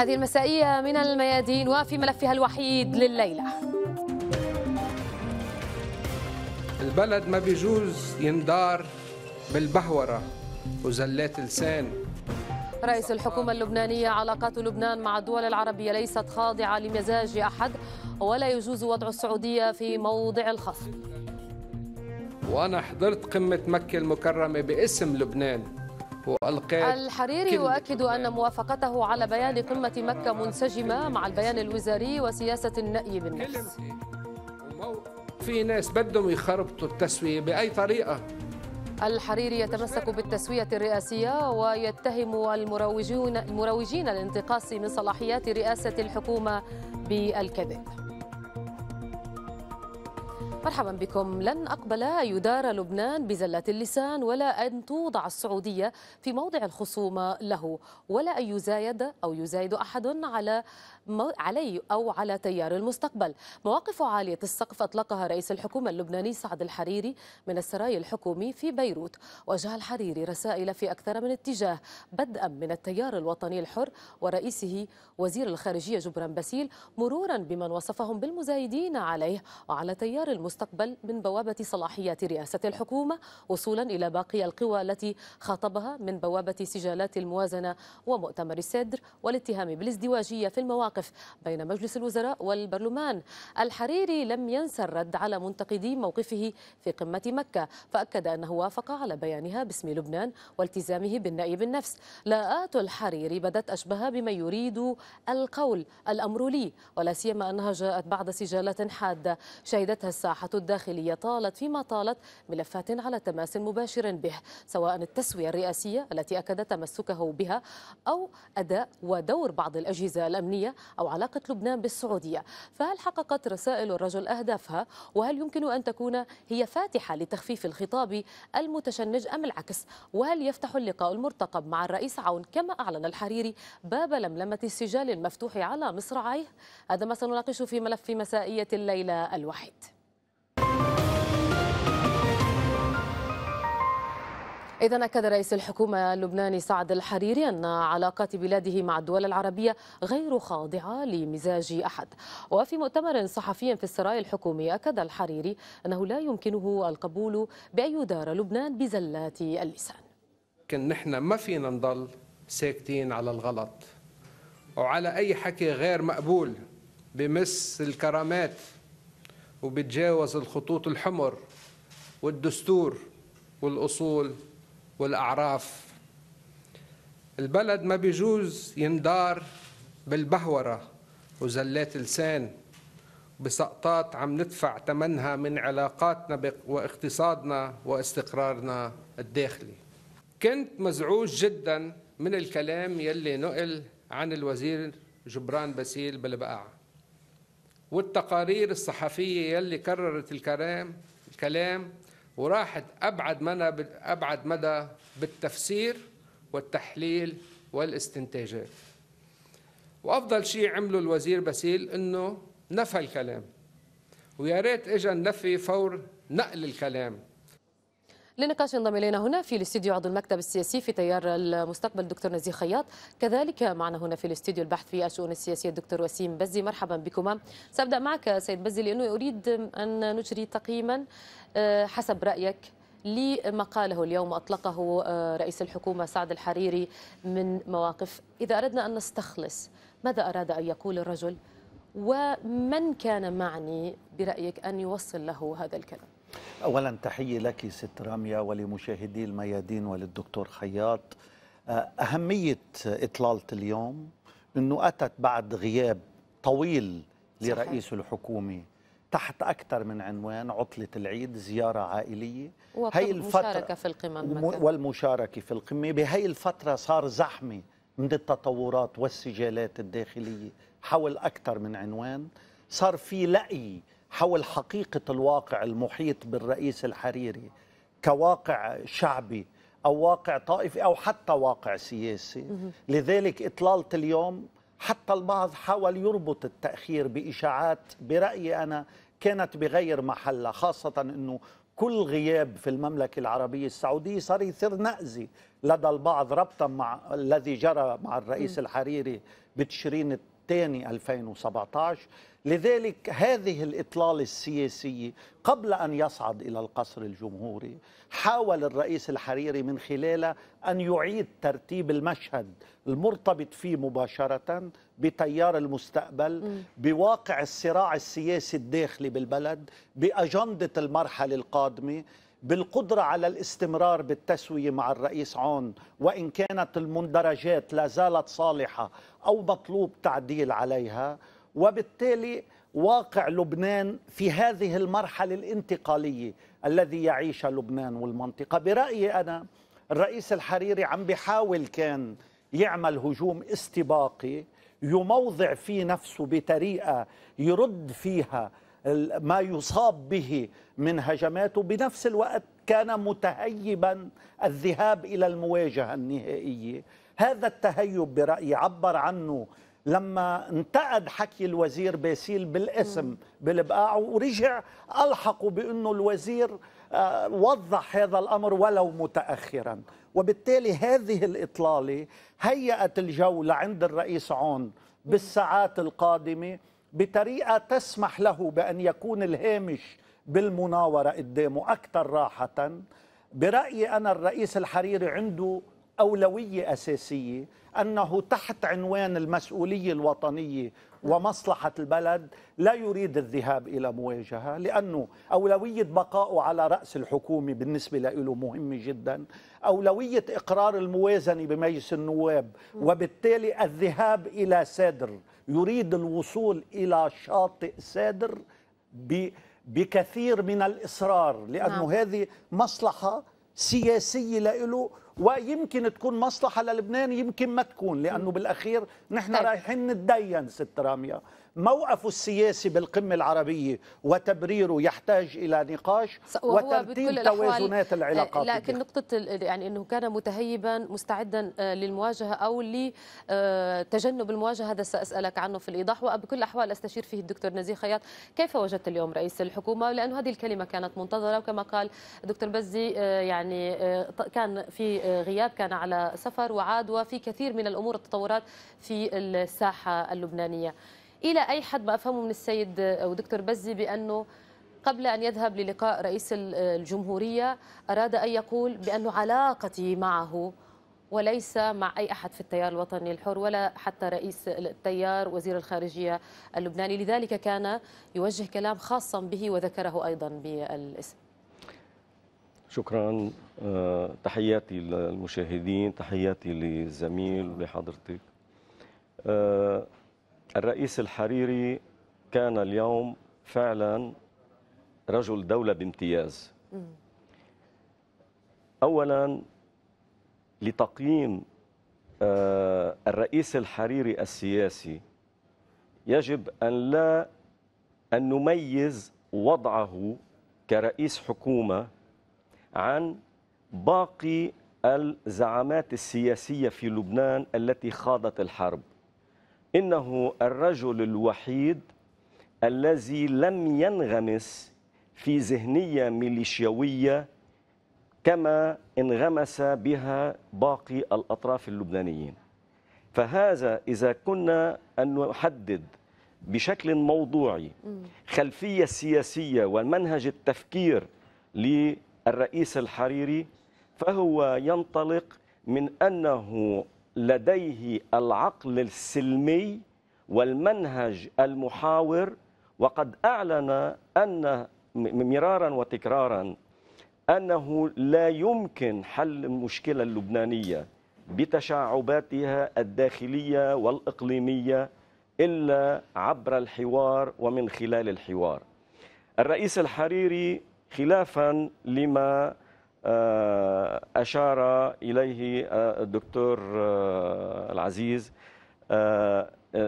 هذه المسائية من الميادين وفي ملفها الوحيد لليلة البلد ما بيجوز يندار بالبهورة وزلات لسان رئيس الحكومة اللبنانية علاقات لبنان مع الدول العربية ليست خاضعة لمزاج أحد ولا يجوز وضع السعودية في موضع الخصم وأنا حضرت قمة مكة المكرمة باسم لبنان الحريري يؤكد أن موافقته على بيان قمة مكة منسجمة مع البيان الوزاري وسياسة النأي بالنفس في ناس بدهم يخربطوا التسوية بأي طريقة الحريري يتمسك بالتسوية الرئاسية ويتهم المروجين المروجين الانتقاص من صلاحيات رئاسة الحكومة بالكذب مرحبا بكم لن أقبل يدار لبنان بزلة اللسان ولا أن توضع السعودية في موضع الخصومة له ولا أن يزايد أو يزايد أحد على علي أو على تيار المستقبل مواقف عالية السقف أطلقها رئيس الحكومة اللبناني سعد الحريري من السراي الحكومي في بيروت وجه الحريري رسائل في أكثر من اتجاه بدءا من التيار الوطني الحر ورئيسه وزير الخارجية جبران باسيل مرورا بمن وصفهم بالمزايدين عليه وعلى تيار المستقبل من بوابة صلاحيات رئاسة الحكومة وصولا إلى باقي القوى التي خاطبها من بوابة سجالات الموازنة ومؤتمر السدر والاتهام بالازدواجية في المواقف المواقف بين مجلس الوزراء والبرلمان الحريري لم ينسى الرد على منتقدي موقفه في قمة مكة فأكد أنه وافق على بيانها باسم لبنان والتزامه بالنأي بالنفس لاءات الحريري بدت أشبه بمن يريد القول الأمر لي ولا سيما أنها جاءت بعد سجالات حادة شهدتها الساحة الداخلية طالت فيما طالت ملفات على تماس مباشر به سواء التسوية الرئاسية التي أكد تمسكه بها أو أداء ودور بعض الأجهزة الأمنية أو علاقة لبنان بالسعودية فهل حققت رسائل الرجل أهدافها وهل يمكن أن تكون هي فاتحة لتخفيف الخطاب المتشنج أم العكس وهل يفتح اللقاء المرتقب مع الرئيس عون كما أعلن الحريري باب لملمة السجال المفتوح على مصراعيه هذا ما سنناقشه في ملف مسائية الليلة الوحيد إذا أكد رئيس الحكومة اللبناني سعد الحريري أن علاقات بلاده مع الدول العربية غير خاضعة لمزاج أحد وفي مؤتمر صحفي في السراي الحكومي أكد الحريري أنه لا يمكنه القبول بأن يدار لبنان بزلات اللسان لكن نحن ما فينا نضل ساكتين على الغلط وعلى أي حكي غير مقبول بمس الكرامات وبتجاوز الخطوط الحمر والدستور والأصول والأعراف البلد ما بيجوز يندار بالبهورة وزلات لسان بسقطات عم ندفع ثمنها من علاقاتنا واقتصادنا واستقرارنا الداخلي كنت مزعوج جدا من الكلام يلي نقل عن الوزير جبران باسيل بالبقاع والتقارير الصحفية يلي كررت الكلام الكلام وراحت أبعد مدى أبعد مدى بالتفسير والتحليل والاستنتاجات وأفضل شيء عمله الوزير باسيل إنه نفى الكلام ويا ريت إجا النفي فور نقل الكلام لنقاش ينضم الينا هنا في الاستديو عضو المكتب السياسي في تيار المستقبل الدكتور نزيه خياط كذلك معنا هنا في الاستديو البحث في الشؤون السياسيه الدكتور وسيم بزي مرحبا بكما سابدا معك سيد بزي لانه اريد ان نجري تقييما آه، حسب رايك لما قاله اليوم اطلقه آه، رئيس الحكومه سعد الحريري من مواقف اذا اردنا ان نستخلص ماذا اراد ان يقول الرجل ومن كان معني برايك ان يوصل له هذا الكلام أولا تحية لك ست راميا ولمشاهدي الميادين وللدكتور خياط آه، أهمية إطلالة اليوم أنه أتت بعد غياب طويل لرئيس الحكومة تحت أكثر من عنوان عطلة العيد زيارة عائلية هي الفترة في القمم والمشاركة في القمة بهي الفترة صار زحمة من التطورات والسجالات الداخلية حول أكثر من عنوان صار في لقي حول حقيقة الواقع المحيط بالرئيس الحريري كواقع شعبي أو واقع طائفي أو حتى واقع سياسي لذلك إطلالة اليوم حتى البعض حاول يربط التأخير بإشاعات برأيي أنا كانت بغير محلها خاصة أنه كل غياب في المملكة العربية السعودية صار يثير نأزي لدى البعض ربطا مع الذي جرى مع الرئيس الحريري بتشرين الثاني 2017 لذلك هذه الإطلالة السياسية قبل أن يصعد إلى القصر الجمهوري حاول الرئيس الحريري من خلالها أن يعيد ترتيب المشهد المرتبط فيه مباشرة بتيار المستقبل بواقع الصراع السياسي الداخلي بالبلد بأجندة المرحلة القادمة بالقدرة على الاستمرار بالتسوية مع الرئيس عون وإن كانت المندرجات لا زالت صالحة أو مطلوب تعديل عليها وبالتالي واقع لبنان في هذه المرحلة الانتقالية الذي يعيشها لبنان والمنطقة برأيي أنا الرئيس الحريري عم بيحاول كان يعمل هجوم استباقي يموضع في نفسه بطريقة يرد فيها ما يصاب به من هجمات وبنفس الوقت كان متهيبا الذهاب الى المواجهه النهائيه هذا التهيب برايي عبر عنه لما انتقد حكي الوزير باسيل بالاسم بالبقاع ورجع الحقوا بانه الوزير آه، وضح هذا الامر ولو متاخرا وبالتالي هذه الاطلاله هيئت الجو لعند الرئيس عون بالساعات القادمه بطريقه تسمح له بان يكون الهامش بالمناوره قدامه اكثر راحه برايي انا الرئيس الحريري عنده أولوية أساسية أنه تحت عنوان المسؤولية الوطنية ومصلحة البلد لا يريد الذهاب إلى مواجهة لأنه أولوية بقائه على رأس الحكومة بالنسبة له مهمة جدا أولوية إقرار الموازنة بمجلس النواب وبالتالي الذهاب إلى سادر يريد الوصول إلى شاطئ سادر بكثير من الإصرار لأنه نعم. هذه مصلحة سياسي لإله ويمكن تكون مصلحه للبنان يمكن ما تكون لانه بالاخير نحن طيب. رايحين نتدين ست راميه موقفه السياسي بالقمة العربية وتبريره يحتاج إلى نقاش وترتيب توازنات آه، العلاقات لكن نقطة يعني أنه كان متهيبا مستعدا آه، للمواجهة أو لتجنب آه، المواجهة هذا سأسألك عنه في الإيضاح وبكل الأحوال أستشير فيه الدكتور نزيه خياط كيف وجدت اليوم رئيس الحكومة لأن هذه الكلمة كانت منتظرة وكما قال دكتور بزي يعني كان في غياب كان على سفر وعاد وفي كثير من الأمور التطورات في الساحة اللبنانية الى اي حد ما افهمه من السيد او دكتور بزي بانه قبل أن يذهب للقاء رئيس الجمهورية أراد أن يقول بانه علاقتي معه وليس مع أي أحد في التيار الوطني الحر ولا حتى رئيس التيار وزير الخارجية اللبناني لذلك كان يوجه كلام خاصا به وذكره أيضا بالاسم شكرا آه، تحياتي للمشاهدين تحياتي للزميل ولحضرتك آه، الرئيس الحريري كان اليوم فعلا رجل دولة بامتياز أولا لتقييم آه، الرئيس الحريري السياسي يجب أن لا أن نميز وضعه كرئيس حكومة عن باقي الزعامات السياسية في لبنان التي خاضت الحرب إنه الرجل الوحيد الذي لم ينغمس في ذهنية ميليشياوية كما انغمس بها باقي الأطراف اللبنانيين فهذا إذا كنا أن نحدد بشكل موضوعي خلفية سياسية والمنهج التفكير للرئيس الحريري فهو ينطلق من أنه لديه العقل السلمي والمنهج المحاور وقد أعلن أن مرارا وتكرارا أنه لا يمكن حل المشكلة اللبنانية بتشعباتها الداخلية والإقليمية إلا عبر الحوار ومن خلال الحوار الرئيس الحريري خلافا لما آه، أشار إليه آه، الدكتور آه، العزيز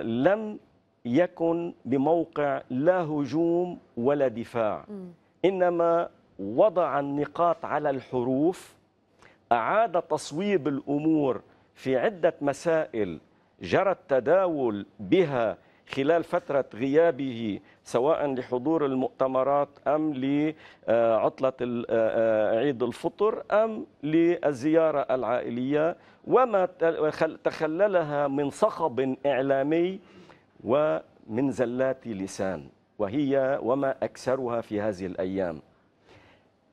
لم يكن بموقع لا هجوم ولا دفاع إنما وضع النقاط على الحروف أعاد تصويب الأمور في عدة مسائل جرى التداول بها خلال فترة غيابه سواء لحضور المؤتمرات أم لعطلة آه، آه، عيد الفطر أم للزيارة العائلية وما تخللها من صخب إعلامي ومن زلات لسان وهي وما أكثرها في هذه الأيام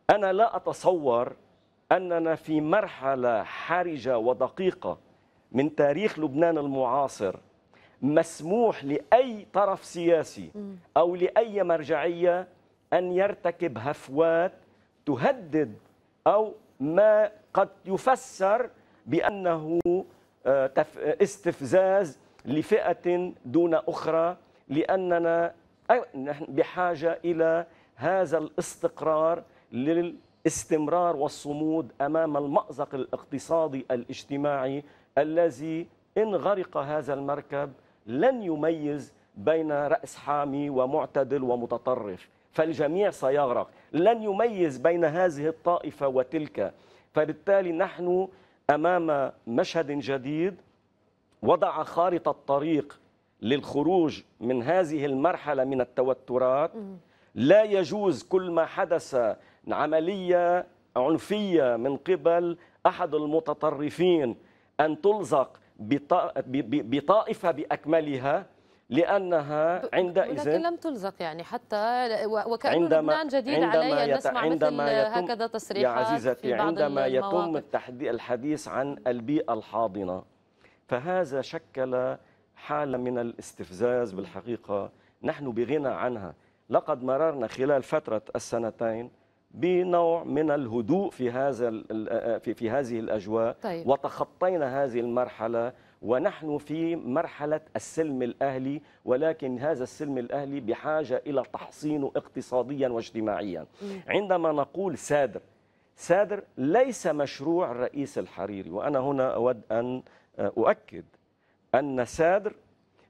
أنا لا أتصور أننا في مرحلة حرجة ودقيقة من تاريخ لبنان المعاصر مسموح لأي طرف سياسي أو لأي مرجعية أن يرتكب هفوات تهدد أو ما قد يفسر بأنه آه، استفزاز لفئة دون أخرى لأننا نحن بحاجة إلى هذا الاستقرار للاستمرار والصمود أمام المأزق الاقتصادي الاجتماعي الذي إن غرق هذا المركب لن يميز بين رأس حامي ومعتدل ومتطرف فالجميع سيغرق لن يميز بين هذه الطائفة وتلك فبالتالي نحن أمام مشهد جديد وضع خارطة الطريق للخروج من هذه المرحلة من التوترات لا يجوز كل ما حدث عملية عنفية من قبل أحد المتطرفين أن تلزق بطائفة بأكملها لأنها عندئذ لكن لم تلزق يعني حتى وكأنه لبنان جديد علي أن نسمع عندما مثل يتم هكذا تصريحات يا عزيزتي في بعض عندما يتم الحديث عن البيئة الحاضنة فهذا شكل حالة من الاستفزاز بالحقيقة نحن بغنى عنها لقد مررنا خلال فترة السنتين بنوع من الهدوء في هذا آه، آه، في, في هذه الاجواء طيب. وتخطينا هذه المرحله ونحن في مرحله السلم الاهلي ولكن هذا السلم الاهلي بحاجه الى تحصينه اقتصاديا واجتماعيا عندما نقول سادر سادر ليس مشروع الرئيس الحريري وأنا هنا أود أن آه، أؤكد أن سادر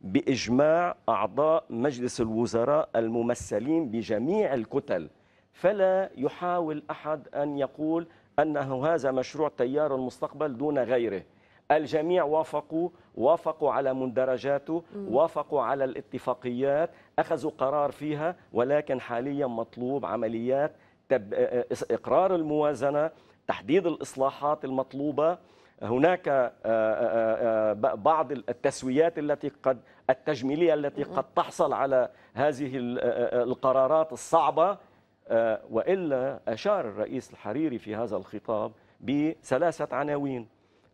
بإجماع أعضاء مجلس الوزراء الممثلين بجميع الكتل فلا يحاول أحد أن يقول أنه هذا مشروع تيار المستقبل دون غيره الجميع وافقوا وافقوا على مندرجاته وافقوا على الاتفاقيات أخذوا قرار فيها ولكن حاليا مطلوب عمليات آه، آه، إقرار الموازنة تحديد الإصلاحات المطلوبة هناك آه، بعض التسويات التي قد التجميلية التي قد تحصل على هذه القرارات الصعبة آه، وإلا أشار الرئيس الحريري في هذا الخطاب بثلاثة عناوين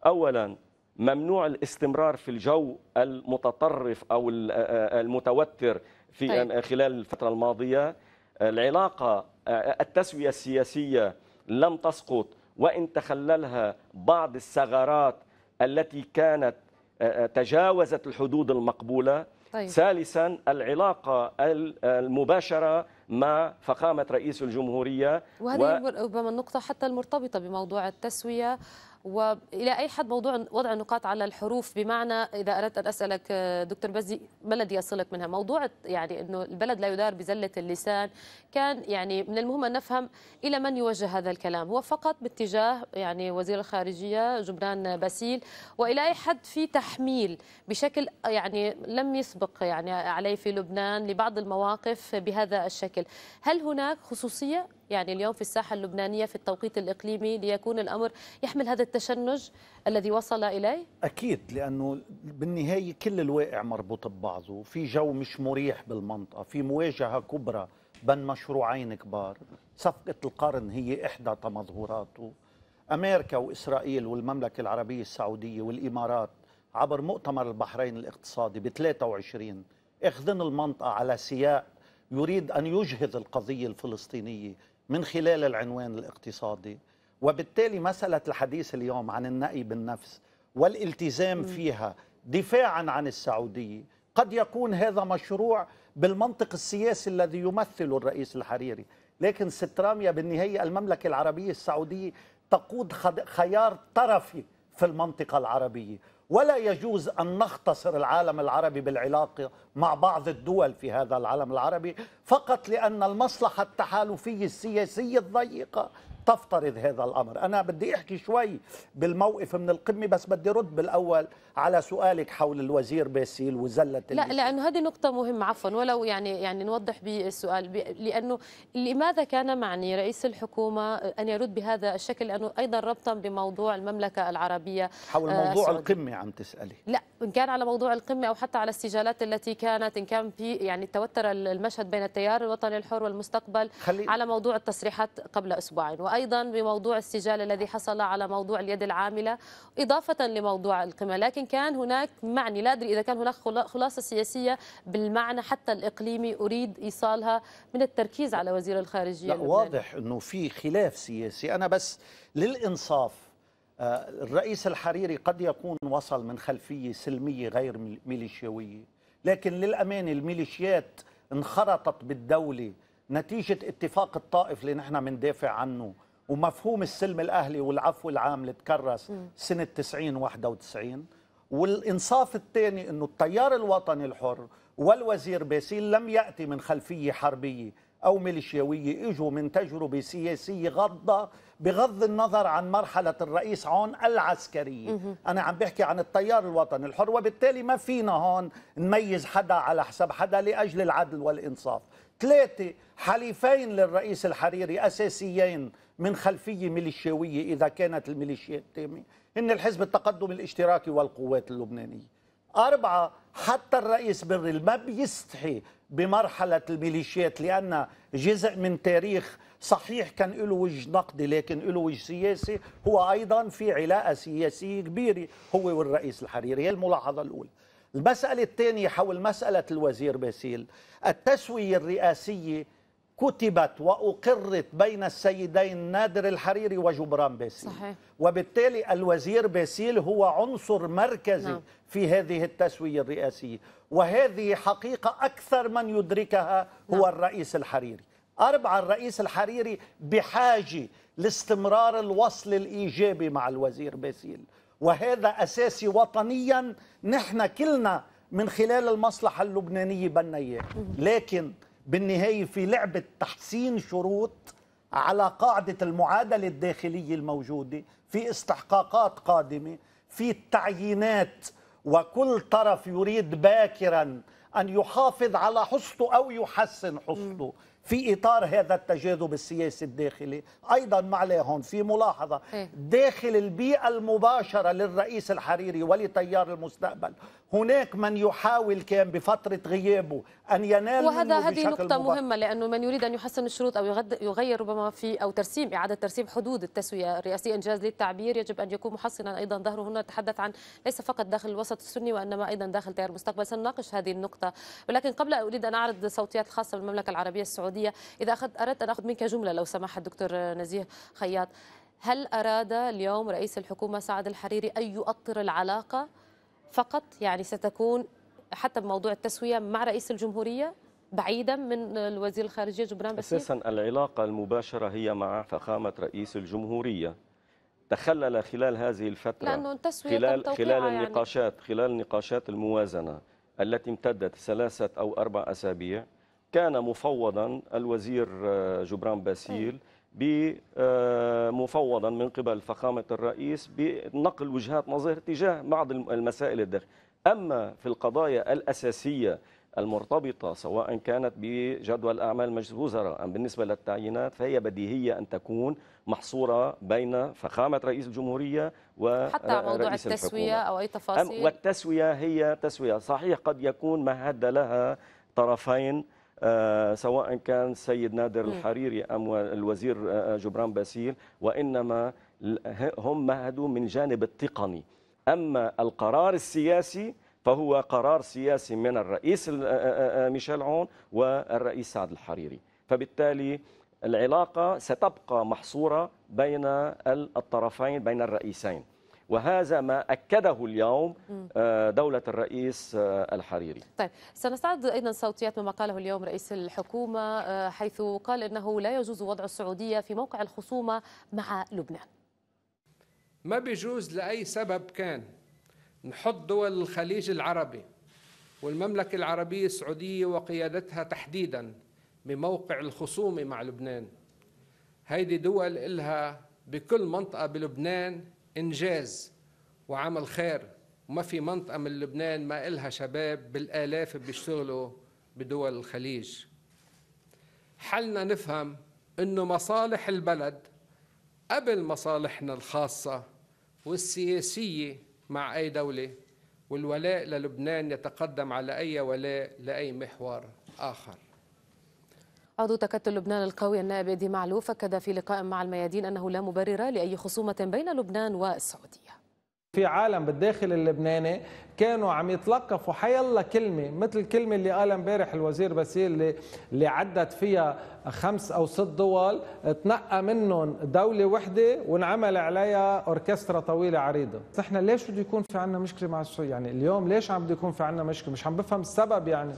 أولا ممنوع الاستمرار في الجو المتطرف أو آه، آه، المتوتر في طيب. خلال الفترة الماضية العلاقة التسوية السياسية لم تسقط وإن تخللها بعض الثغرات التي كانت تجاوزت الحدود المقبولة طيب. ثالثا العلاقة المباشرة ما فخامة رئيس الجمهورية وهذه و... ربما النقطة حتى المرتبطة بموضوع التسوية والى اي حد موضوع وضع النقاط على الحروف بمعنى اذا اردت ان اسالك آه، دكتور بزي ما الذي يصلك منها موضوع يعني انه البلد لا يدار بزله اللسان كان يعني من المهم ان نفهم الى من يوجه هذا الكلام هو فقط باتجاه يعني وزير الخارجيه جبران باسيل والى اي حد في تحميل بشكل آه، يعني لم يسبق يعني عليه في لبنان لبعض المواقف بهذا الشكل هل هناك خصوصيه يعني اليوم في الساحة اللبنانية في التوقيت الإقليمي ليكون الأمر يحمل هذا التشنج الذي وصل إليه؟ أكيد لأنه بالنهاية كل الواقع مربوط ببعضه في جو مش مريح بالمنطقة في مواجهة كبرى بين مشروعين كبار صفقة القرن هي إحدى تمظهراته أمريكا وإسرائيل والمملكة العربية السعودية والإمارات عبر مؤتمر البحرين الاقتصادي ب 23 اخذن المنطقة على سياق يريد أن يجهض القضية الفلسطينية من خلال العنوان الاقتصادي وبالتالي مسألة الحديث اليوم عن النقي بالنفس والالتزام فيها دفاعا عن السعودية قد يكون هذا مشروع بالمنطق السياسي الذي يمثله الرئيس الحريري لكن ستراميا بالنهاية المملكة العربية السعودية تقود خيار طرفي في المنطقة العربية ولا يجوز أن نختصر العالم العربي بالعلاقة مع بعض الدول في هذا العالم العربي فقط لأن المصلحة التحالفية السياسية الضيقة تفترض هذا الامر انا بدي احكي شوي بالموقف من القمه بس بدي رد بالاول على سؤالك حول الوزير باسيل وزله لا لانه هذه نقطه مهمه عفوا ولو يعني يعني نوضح بالسؤال لانه لماذا كان معني رئيس الحكومه ان يرد بهذا الشكل لانه ايضا ربطا بموضوع المملكه العربيه حول آه، موضوع القمه عم تسالي لا ان كان على موضوع القمه او حتى على السجالات التي كانت ان كان في يعني توتر المشهد بين التيار الوطني الحر والمستقبل خلي... على موضوع التصريحات قبل اسبوعين أيضا بموضوع السجال الذي حصل على موضوع اليد العاملة إضافة لموضوع القمة لكن كان هناك معني لا أدري إذا كان هناك خلاصة سياسية بالمعنى حتى الإقليمي أريد إيصالها من التركيز على وزير الخارجية لا واضح أنه في خلاف سياسي أنا بس للإنصاف آه، الرئيس الحريري قد يكون وصل من خلفية سلمية غير ميليشياوية لكن للأمانة الميليشيات انخرطت بالدولة نتيجة اتفاق الطائف اللي نحن مندافع عنه ومفهوم السلم الاهلي والعفو العام اللي تكرس سنه 90 91 والانصاف الثاني انه التيار الوطني الحر والوزير باسيل لم ياتي من خلفيه حربيه او ميليشياويه اجوا من تجربه سياسيه غضه بغض النظر عن مرحله الرئيس عون العسكريه انا عم بحكي عن التيار الوطني الحر وبالتالي ما فينا هون نميز حدا على حساب حدا لاجل العدل والانصاف ثلاثة حليفين للرئيس الحريري أساسيين من خلفية ميليشياوية إذا كانت الميليشيات تامة هن الحزب التقدم الاشتراكي والقوات اللبنانية أربعة حتى الرئيس بري ما بيستحي بمرحلة الميليشيات لأن جزء من تاريخ صحيح كان له وجه نقدي لكن له وجه سياسي هو أيضا في علاقة سياسية كبيرة هو والرئيس الحريري هي الملاحظة الأولى المسألة الثانية حول مسألة الوزير باسيل التسوية الرئاسية كتبت وأقرت بين السيدين نادر الحريري وجبران باسيل صحيح. وبالتالي الوزير باسيل هو عنصر مركزي نعم. في هذه التسوية الرئاسية وهذه حقيقة أكثر من يدركها هو نعم. الرئيس الحريري أربعة الرئيس الحريري بحاجة لاستمرار الوصل الإيجابي مع الوزير باسيل وهذا أساسي وطنيا نحن كلنا من خلال المصلحة اللبنانية بدنا إياه لكن بالنهاية في لعبة تحسين شروط على قاعدة المعادلة الداخلية الموجودة في استحقاقات قادمة في التعيينات وكل طرف يريد باكرا أن يحافظ على حصته أو يحسن حصته في اطار هذا التجاذب السياسي الداخلي ايضا ما عليه هون في ملاحظه إيه. داخل البيئه المباشره للرئيس الحريري ولتيار المستقبل هناك من يحاول كان بفترة غيابه أن ينال وهذا هذه نقطة مبارك. مهمة لأنه من يريد أن يحسن الشروط أو يغير ربما في أو ترسيم إعادة ترسيم حدود التسوية الرئاسية إنجاز للتعبير يجب أن يكون محصنا أيضا ظهره هنا نتحدث عن ليس فقط داخل الوسط السني وإنما أيضا داخل تيار المستقبل سنناقش هذه النقطة ولكن قبل أريد أن أعرض صوتيات خاصة بالمملكة العربية السعودية إذا أخذت أردت أن أخذ منك جملة لو سمحت دكتور نزيه خياط هل أراد اليوم رئيس الحكومة سعد الحريري أن يؤطر العلاقة فقط يعني ستكون حتى بموضوع التسوية مع رئيس الجمهورية بعيدا من الوزير الخارجية جبران باسيل أساسا العلاقة المباشرة هي مع فخامة رئيس الجمهورية تخلل خلال هذه الفترة لأنه التسوية خلال, يعني. خلال النقاشات يعني. خلال نقاشات الموازنة التي امتدت ثلاثة أو أربع أسابيع كان مفوضا الوزير آه، جبران باسيل مفوضا من قبل فخامة الرئيس بنقل وجهات نظر تجاه بعض المسائل الداخلية أما في القضايا الأساسية المرتبطة سواء كانت بجدول أعمال مجلس الوزراء أم بالنسبة للتعيينات فهي بديهية أن تكون محصورة بين فخامة رئيس الجمهورية ورئيس حتى موضوع التسوية الحكومة. أو أي تفاصيل والتسوية هي تسوية صحيح قد يكون مهد لها طرفين آه، سواء كان سيد نادر الحريري أم الوزير آه، آه، جبران باسيل وإنما هم مهدوا من جانب التقني أما القرار السياسي فهو قرار سياسي من الرئيس ميشيل عون والرئيس سعد الحريري فبالتالي العلاقة ستبقى محصورة بين الطرفين بين الرئيسين وهذا ما أكده اليوم آه، دولة الرئيس آه، الحريري طيب سنستعد أيضا صوتيات مما قاله اليوم رئيس الحكومة آه، حيث قال أنه لا يجوز وضع السعودية في موقع الخصومة مع لبنان ما بيجوز لأي سبب كان نحط دول الخليج العربي والمملكة العربية السعودية وقيادتها تحديدا بموقع الخصومة مع لبنان هيدي دول إلها بكل منطقة بلبنان إنجاز وعمل خير وما في منطقة من لبنان ما إلها شباب بالآلاف بيشتغلوا بدول الخليج حلنا نفهم أنه مصالح البلد قبل مصالحنا الخاصة والسياسية مع أي دولة والولاء للبنان يتقدم على أي ولاء لأي محور آخر عضو تكتل لبنان القوي النائب ادي معلوف أكد في لقاء مع الميادين أنه لا مبرر لأي خصومة بين لبنان والسعودية في عالم بالداخل اللبناني كانوا عم يتلقفوا حيلا كلمة مثل الكلمة اللي قالها امبارح الوزير باسيل اللي, اللي عدت فيها خمس أو ست دول تنقى منهم دولة وحدة وانعمل عليها أوركسترا طويلة عريضة نحن ليش بده يكون في عنا مشكلة مع السعودية يعني اليوم ليش عم بده يكون في عنا مشكلة مش عم بفهم السبب يعني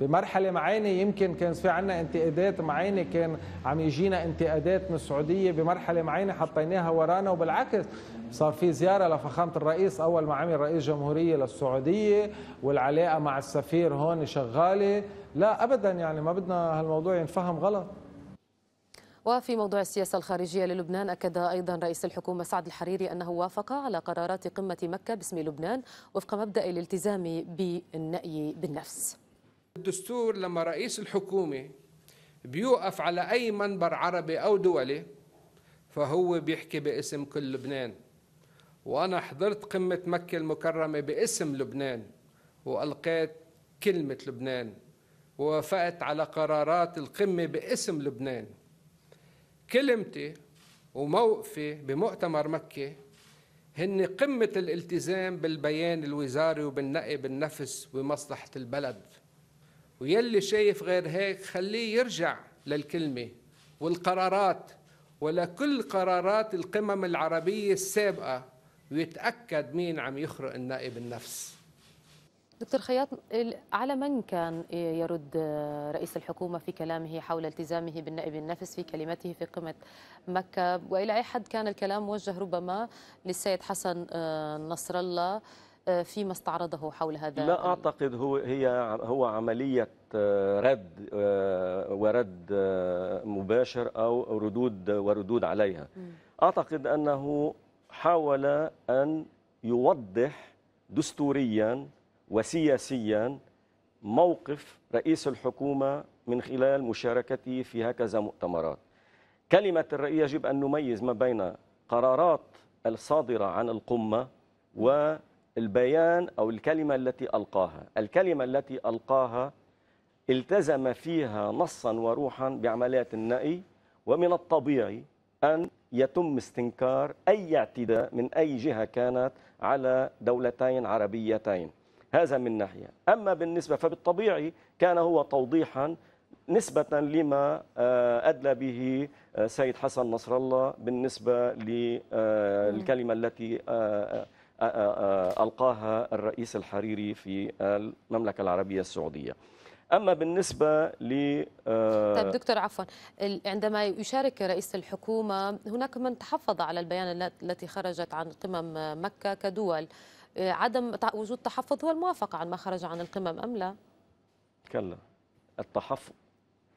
بمرحله معينه يمكن كان في عنا انتقادات معينه كان عم يجينا انتقادات من السعوديه بمرحله معينه حطيناها ورانا وبالعكس صار في زياره لفخامه الرئيس اول ما عمل رئيس جمهوريه للسعوديه والعلاقه مع السفير هون شغاله لا ابدا يعني ما بدنا هالموضوع ينفهم غلط وفي موضوع السياسة الخارجية للبنان أكد أيضا رئيس الحكومة سعد الحريري أنه وافق على قرارات قمة مكة باسم لبنان وفق مبدأ الالتزام بالنأي بالنفس الدستور لما رئيس الحكومة بيوقف على أي منبر عربي أو دولي فهو بيحكي باسم كل لبنان وأنا حضرت قمة مكة المكرمة باسم لبنان وألقيت كلمة لبنان ووافقت على قرارات القمة باسم لبنان كلمتي وموقفي بمؤتمر مكة هن قمة الالتزام بالبيان الوزاري وبالنقي بالنفس ومصلحة البلد ويلي شايف غير هيك خليه يرجع للكلمة والقرارات ولكل قرارات القمم العربية السابقة ويتأكد مين عم يخرق النائب النفس دكتور خياط على من كان يرد رئيس الحكومة في كلامه حول التزامه بالنائب النفس في كلمته في قمة مكة وإلى أي حد كان الكلام موجه ربما للسيد حسن آه، نصر الله آه، فيما استعرضه حول هذا لا أعتقد هو هي هو عملية آه، رد آه، ورد مباشر أو ردود وردود عليها أعتقد أنه حاول أن يوضح دستوريا وسياسيا موقف رئيس الحكومة من خلال مشاركته في هكذا مؤتمرات كلمة الرأي يجب أن نميز ما بين قرارات الصادرة عن القمة و البيان أو الكلمة التي ألقاها الكلمة التي ألقاها التزم فيها نصا وروحا بعمليات النقي ومن الطبيعي أن يتم استنكار أي اعتداء من أي جهة كانت على دولتين عربيتين هذا من ناحية أما بالنسبة فبالطبيعي كان هو توضيحا نسبة لما آه، أدلى به آه، سيد حسن نصر الله بالنسبة للكلمة آه، التي ألقاها الرئيس الحريري في المملكة العربية السعودية أما بالنسبة ل آه، طيب دكتور عفوا عندما يشارك رئيس الحكومة هناك من تحفظ على البيان التي خرجت عن قمم مكة كدول آه، عدم وجود تحفظ هو الموافقة عن ما خرج عن القمم أم لا؟ كلا التحفظ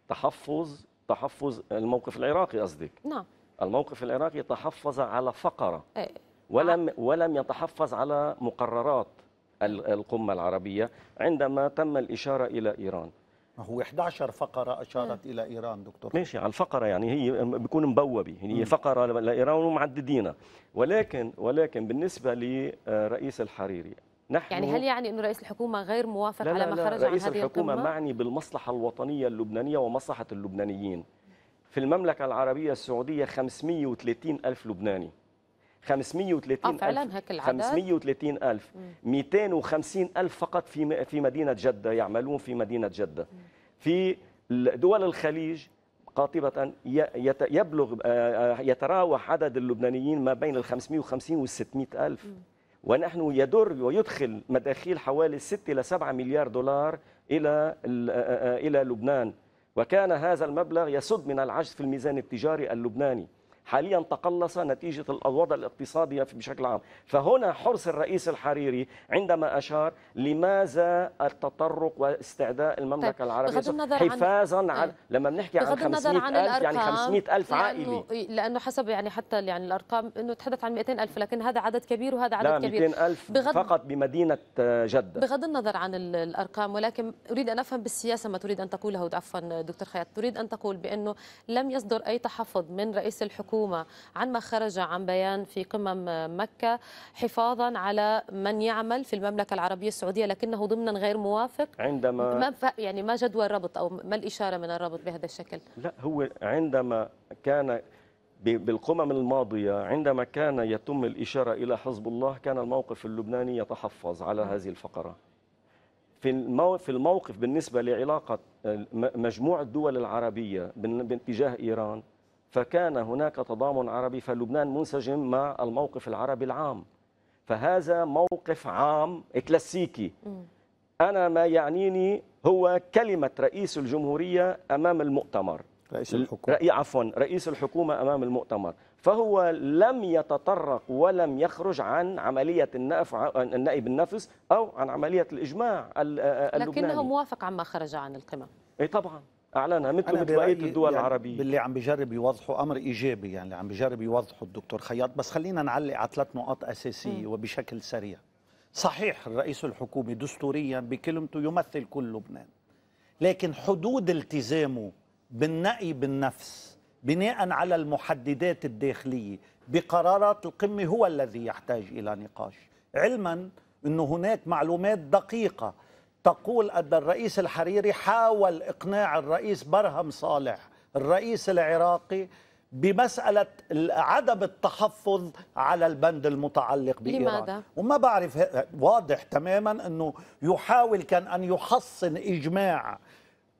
تحفظ تحفظ الموقف العراقي قصدك نعم الموقف العراقي تحفظ على فقرة أي. ولم ولم يتحفظ على مقررات القمة العربية عندما تم الإشارة إلى إيران ما هو 11 فقرة أشارت إلى إيران دكتور ماشي على الفقرة يعني هي بيكون مبوبة هي فقرة لإيران ومعددينها ولكن ولكن بالنسبة لرئيس الحريري نحن يعني هل يعني أن رئيس الحكومة غير موافق لا لا على ما خرج عن هذه القمة؟ رئيس الحكومة معني بالمصلحة الوطنية اللبنانية ومصلحة اللبنانيين في المملكة العربية السعودية 530 ألف لبناني 530 آه، ألف فعلا هيك العدد 530 ألف 250 ألف فقط في في مدينة جدة يعملون في مدينة جدة في دول الخليج قاطبة يبلغ آه، آه، يتراوح عدد اللبنانيين ما بين ال 550 وال 600 ألف ونحن يدر ويدخل مداخيل حوالي 6 إلى 7 مليار دولار إلى إلى لبنان وكان هذا المبلغ يسد من العجز في الميزان التجاري اللبناني حاليا تقلص نتيجة الوضع الاقتصادي بشكل عام فهنا حرص الرئيس الحريري عندما أشار لماذا التطرق واستعداء المملكة طيب. العربية حفاظا عن, عن... إيه. لما بنحكي عن 500 عن ألف يعني 500 ألف عائلة إيه، لأنه حسب يعني حتى يعني الأرقام أنه تحدث عن 200 ألف لكن هذا عدد كبير وهذا عدد لا كبير 200 ألف بغض... فقط بمدينة آه، جدة بغض النظر عن الأرقام ولكن أريد أن أفهم بالسياسة ما تريد أن تقوله عفوا دكتور خيات تريد أن تقول بأنه لم يصدر أي تحفظ من رئيس الحكومة الحكومة عن ما خرج عن بيان في قمم مكة حفاظا على من يعمل في المملكة العربية السعودية لكنه ضمنا غير موافق عندما ما يعني ما جدوى الربط أو ما الإشارة من الربط بهذا الشكل لا هو عندما كان بالقمم الماضية عندما كان يتم الإشارة إلى حزب الله كان الموقف اللبناني يتحفظ على نعم. هذه الفقرة في في الموقف بالنسبة لعلاقة آه، مجموعة الدول العربية باتجاه إيران فكان هناك تضامن عربي فلبنان منسجم مع الموقف العربي العام فهذا موقف عام كلاسيكي أنا ما يعنيني هو كلمة رئيس الجمهورية أمام المؤتمر رئيس الحكومة رئي عفوا رئيس الحكومة أمام المؤتمر فهو لم يتطرق ولم يخرج عن عملية النائب النائب النفس أو عن عملية الإجماع آه، آه، اللبناني لكنه موافق عما خرج عن القمة أي طبعا اعلنها مثل مثل بقيه الدول يعني العربيه باللي عم بجرب يوضحه امر ايجابي يعني اللي عم بجرب يوضحه الدكتور خياط بس خلينا نعلق على ثلاث نقاط اساسيه م. وبشكل سريع صحيح الرئيس الحكومي دستوريا بكلمته يمثل كل لبنان لكن حدود التزامه بالنقي بالنفس بناء على المحددات الداخليه بقرارات القمه هو الذي يحتاج الى نقاش علما انه هناك معلومات دقيقه تقول أن الرئيس الحريري حاول إقناع الرئيس برهم صالح الرئيس العراقي بمسألة عدم التحفظ على البند المتعلق بإيران لماذا؟ وما بعرف واضح تماما أنه يحاول كان أن يحصن إجماع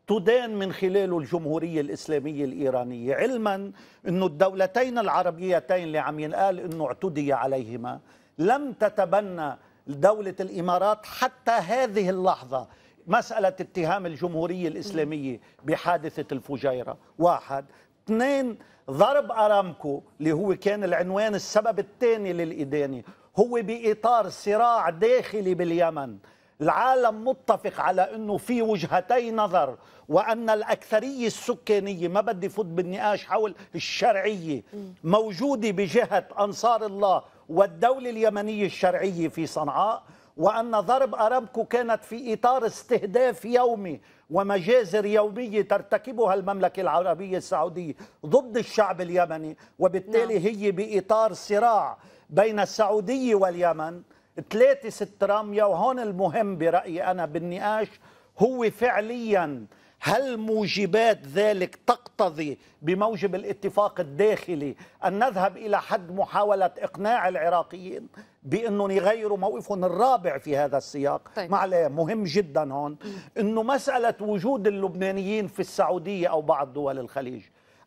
تدان من خلاله الجمهورية الإسلامية الإيرانية علما أن الدولتين العربيتين اللي عم ينقال أنه اعتدي عليهما لم تتبنى دولة الإمارات حتى هذه اللحظة مسألة اتهام الجمهورية الإسلامية بحادثة الفجيرة واحد اثنين ضرب أرامكو اللي هو كان العنوان السبب الثاني للإدانة هو بإطار صراع داخلي باليمن العالم متفق على أنه في وجهتي نظر وأن الأكثرية السكانية ما بدي فوت بالنقاش حول الشرعية موجودة بجهة أنصار الله والدولة اليمنية الشرعية في صنعاء وأن ضرب أرامكو كانت في إطار استهداف يومي ومجازر يومية ترتكبها المملكة العربية السعودية ضد الشعب اليمني وبالتالي نعم. هي بإطار صراع بين السعودية واليمن ثلاثة ست وهون المهم برأيي أنا بالنقاش هو فعلياً هل موجبات ذلك تقتضي بموجب الاتفاق الداخلي أن نذهب إلى حد محاولة إقناع العراقيين بأنهم يغيروا موقفهم الرابع في هذا السياق طيب. معليه مهم جدا هون أنه مسألة وجود اللبنانيين في السعودية أو بعض دول الخليج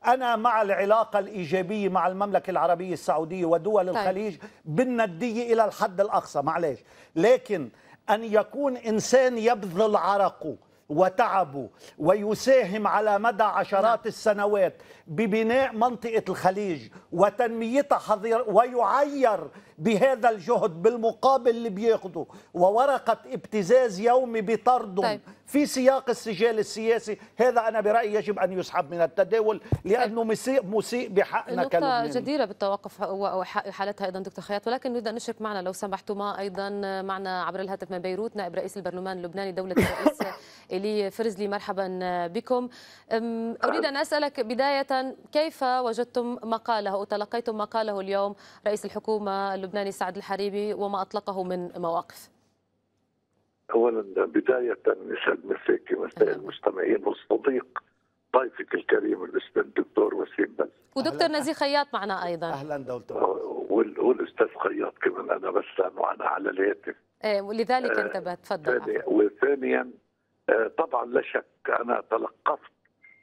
أنا مع العلاقة الإيجابية مع المملكة العربية السعودية ودول طيب. الخليج بالندية إلى الحد الأقصى معليش لكن أن يكون إنسان يبذل عرقه وتعبوا ويساهم على مدى عشرات نعم. السنوات ببناء منطقة الخليج وتنميتها ويعير بهذا الجهد بالمقابل اللي بياخده وورقة ابتزاز يومي بطرده طيب. في سياق السجال السياسي هذا أنا برأيي يجب أن يسحب من التداول لأنه إيه. مسيء مسيء بحقنا نقطة جديرة بالتوقف وحالتها أيضا دكتور خياط ولكن نريد أن نشرك معنا لو سمحتما أيضا معنا عبر الهاتف من بيروت نائب رئيس البرلمان اللبناني دولة الرئيس إلي فرزلي مرحبا بكم أريد أن أسألك بداية كيف وجدتم مقاله أو تلقيتم مقاله اليوم رئيس الحكومة اللبناني سعد الحريبي وما أطلقه من مواقف اولا بدايه نسال مساك مساء المستمعين والصديق ضيفك الكريم الاستاذ الدكتور وسيم بس ودكتور نزيه خياط معنا ايضا اهلا دكتور والاستاذ خياط كمان انا بس معنا على الهاتف ايه ولذلك آه انتبه تفضل وثانيا آه طبعا لا شك انا تلقفت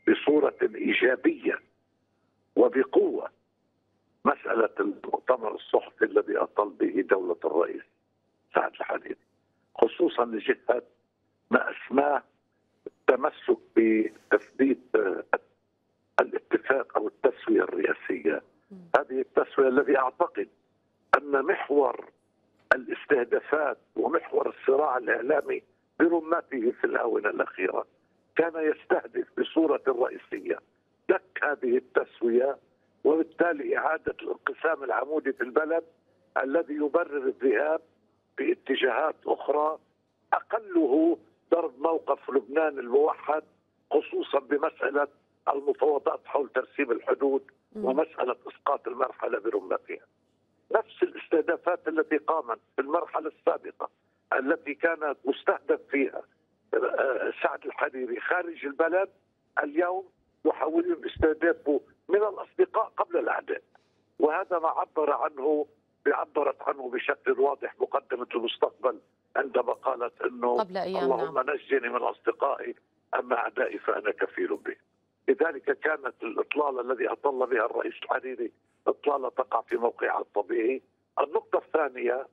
بصوره ايجابيه وبقوه مساله المؤتمر الصحفي الذي اطل به دوله الرئيس سعد الحديد خصوصا لجهه ما اسماه التمسك بتثبيت الاتفاق او التسويه الرئاسيه هذه التسويه الذي اعتقد ان محور الاستهدافات ومحور الصراع الاعلامي برمته في الاونه الاخيره كان يستهدف بصوره رئيسيه دك هذه التسويه وبالتالي اعاده الانقسام العمودي في البلد الذي يبرر الذهاب باتجاهات اخرى اقله ضرب موقف لبنان الموحد خصوصا بمساله المفاوضات حول ترسيم الحدود ومساله اسقاط المرحله برمتها. نفس الاستهدافات التي قامت في المرحله السابقه التي كانت مستهدف فيها آه، سعد الحريري خارج البلد اليوم يحاولون استهدافه من الاصدقاء قبل الاعداء وهذا ما عبر عنه عبرت عنه بشكل واضح مقدمة المستقبل عندما قالت أنه قبل أيام اللهم نعم. نجني من أصدقائي أما أعدائي فأنا كفيل به لذلك كانت الإطلالة الذي أطل بها الرئيس الحريري إطلالة تقع في موقعها الطبيعي النقطة الثانية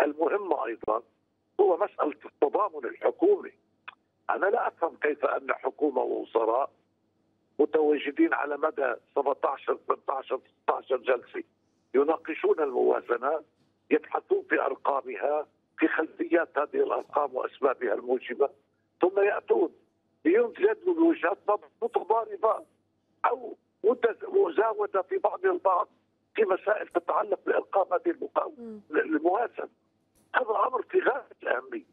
المهمة أيضا هو مسألة التضامن الحكومي أنا لا أفهم كيف أن حكومة ووزراء متواجدين على مدى 17 18 19 جلسة يناقشون الموازنه يبحثون في ارقامها في خلفيات هذه الارقام واسبابها الموجبه ثم ياتون ليجددوا وجهات نظر متضاربه او مزاوده في بعض البعض في مسائل تتعلق بارقام هذه الموازنه هذا امر في غايه الاهميه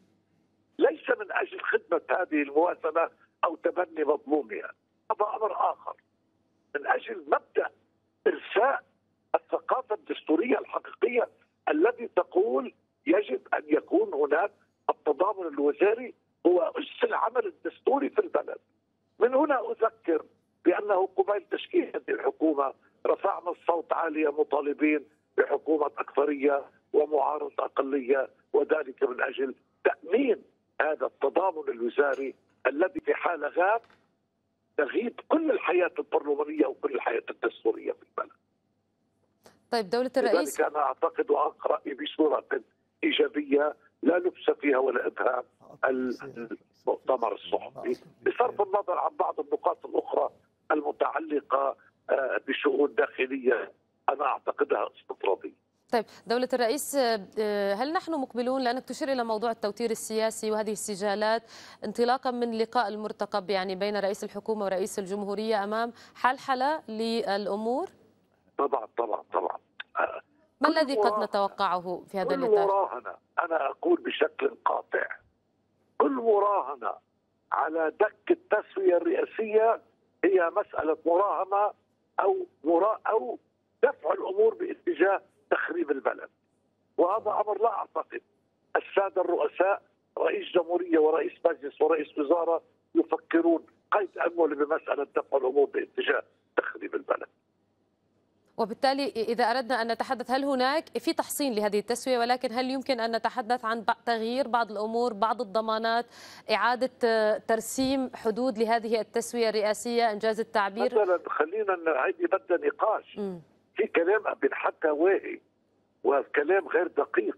ليس من اجل خدمه هذه الموازنه او تبني مضمونها هذا امر اخر من اجل مبدا ارساء الثقافه الدستوريه الحقيقيه التي تقول يجب ان يكون هناك التضامن الوزاري هو اس العمل الدستوري في البلد. من هنا اذكر بانه قبيل تشكيل هذه الحكومه رفعنا الصوت عاليا مطالبين بحكومه اكثريه ومعارضه اقليه وذلك من اجل تامين هذا التضامن الوزاري الذي في حال غاب تغيب كل الحياه البرلمانيه وكل الحياه الدستوريه في البلد. طيب دولة الرئيس لذلك أنا أعتقد وأقرأ بصورة إيجابية لا لبس فيها ولا إبهام المؤتمر الصحفي بصرف النظر عن بعض النقاط الأخرى المتعلقة آه، بشؤون داخلية أنا أعتقدها استطرادية طيب دولة الرئيس آه، آه، هل نحن مقبلون لأنك تشير إلى موضوع التوتير السياسي وهذه السجالات انطلاقا من لقاء المرتقب يعني بين رئيس الحكومة ورئيس الجمهورية أمام حل للأمور؟ طبعا طبعا طبعا ما الذي قد نتوقعه في هذا الإطار؟ كل مراهنة أنا أقول بشكل قاطع كل مراهنة على دك التسوية الرئاسية هي مسألة مراهنة أو مرا أو دفع الأمور باتجاه تخريب البلد وهذا أمر لا أعتقد السادة الرؤساء رئيس جمهورية ورئيس مجلس ورئيس وزارة يفكرون قيد أموال بمسألة دفع الأمور باتجاه تخريب البلد وبالتالي إذا أردنا أن نتحدث هل هناك في تحصين لهذه التسوية ولكن هل يمكن أن نتحدث عن تغيير بعض الأمور بعض الضمانات إعادة آه، ترسيم حدود لهذه التسوية الرئاسية إنجاز التعبير مثلا خلينا هذه بدها نقاش م. في كلام حتى واهي وكلام غير دقيق